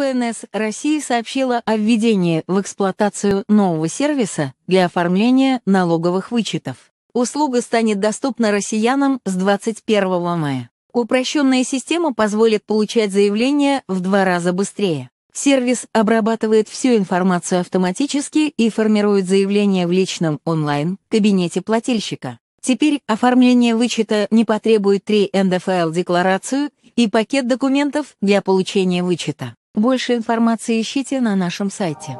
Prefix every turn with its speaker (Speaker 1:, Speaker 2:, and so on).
Speaker 1: ФНС России сообщила о введении в эксплуатацию нового сервиса для оформления налоговых вычетов. Услуга станет доступна россиянам с 21 мая. Упрощенная система позволит получать заявления в два раза быстрее. Сервис обрабатывает всю информацию автоматически и формирует заявление в личном онлайн-кабинете плательщика. Теперь оформление вычета не потребует 3 НДФЛ-декларацию и пакет документов для получения вычета. Больше информации ищите на нашем сайте.